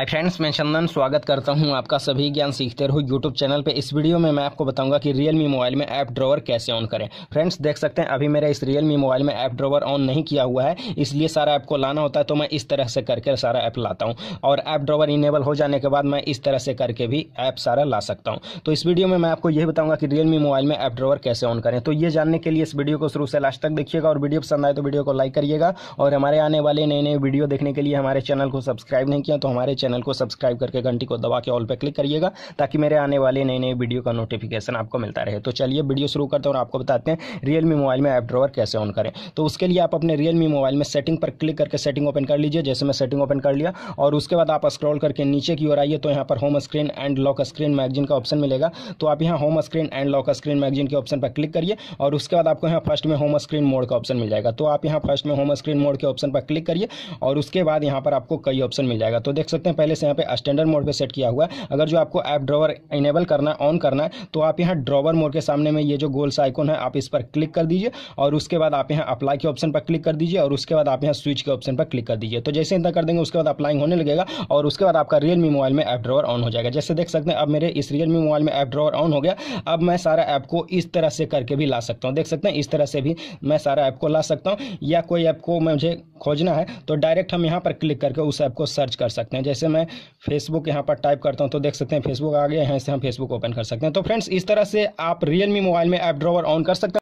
hi friends मैं चंदन स्वागत करता हूं आपका सभी ज्ञान सीखते रहो यूट्यूब चैनल पे इस वीडियो में मैं आपको बताऊंगा कि रियलमी मोबाइल में ऐप ड्रॉवर कैसे ऑन करें फ्रेंड्स देख सकते हैं अभी मेरा इस रियलमी मोबाइल में ऐप ड्रॉवर ऑन नहीं किया हुआ है इसलिए सारा ऐप को लाना होता है तो मैं इस तरह से करके सारा ऐप लाता हूँ और ऐप ड्रॉवर इनेबल हो जाने के बाद मैं इस तरह से करके भी ऐप सारा ला सकता हूँ तो इस वीडियो में मैं आपको यही बताऊँगा कि रियलमी मोबाइल में ऐप ड्रॉवर कैसे ऑन करें तो ये जानने के लिए इस वीडियो को शुरू से लास्ट तक देखिएगा और वीडियो पसंद आए तो वीडियो को लाइक करिएगा और हमारे आने वाले नए नए वीडियो देखने के लिए हमारे चैनल को सब्सक्राइब नहीं किया तो हमारे चैनल चैनल को सब्सक्राइब करके घंटी को दबा के ऑल पर क्लिक करिएगा ताकि मेरे आने वाले नए नए वीडियो का नोटिफिकेशन आपको मिलता रहे तो चलिए वीडियो शुरू करते हैं और आपको बताते हैं रियलमी मोबाइल में ऐप ड्रॉवर कैसे ऑन करें तो उसके लिए आप अपने रियलमी मोबाइल में सेटिंग पर क्लिक करके सेटिंग ओपन कर लीजिए जैसे मैं सेटिंग ओपन कर लिया और उसके बाद आप स्क्रॉल करके नीचे की ओर आइए तो यहाँ पर home screen and lock screen magazine का ऑप्शन मिलेगा तो आप यहाँ home screen and lock screen magazine के ऑप्शन पर क्लिक करिए और उसके बाद आपको यहाँ फर्स्ट में होम स्क्रीन मोड का ऑप्शन मिल जाएगा तो आप यहाँ फर्स्ट में होम स्क्रीन मोड के ऑप्शन पर क्लिक करिए और उसके बाद यहाँ पर आपको कई ऑप्शन मिल जाएगा तो देख सकते हैं पहले से यहाँ पे स्टैंडर्ड मोड पे सेट किया हुआ है अगर जो आपको ऐप ड्रॉवर इनेबल करना है ऑन करना है तो आप यहाँ ड्रॉवर मोड के सामने में ये जो गोल्स आइकॉन है आप इस पर क्लिक कर दीजिए और उसके बाद आप यहाँ अप्लाई के ऑप्शन पर क्लिक कर दीजिए और उसके बाद आप यहाँ स्विच के ऑप्शन पर क्लिक कर दीजिए तो जैसे इतना कर देंगे उसके बाद अप्लाइंग होने लगेगा और उसके बाद आपका रियलमी मोबाइल में ऐप ड्रॉवर ऑन हो जाएगा जैसे देख सकते हैं अब मेरे इस रियलमी मोबाइल में ऐप ड्रॉवर ऑन हो गया अब मैं सारा ऐप को इस तरह से करके भी ला सकता हूँ देख सकते हैं इस तरह से भी मैं सारा ऐप को ला सकता हूँ या कोई ऐप को मुझे खोजना है तो डायरेक्ट हम यहाँ पर क्लिक करके उस ऐप को सर्च कर सकते हैं जैसे मैं फेसबुक यहाँ पर टाइप करता हूँ तो देख सकते हैं फेसबुक आ गया है से हम फेसबुक ओपन कर सकते हैं तो फ्रेंड्स इस तरह से आप रियलमी मोबाइल में ऐप ड्रॉवर ऑन कर सकते हैं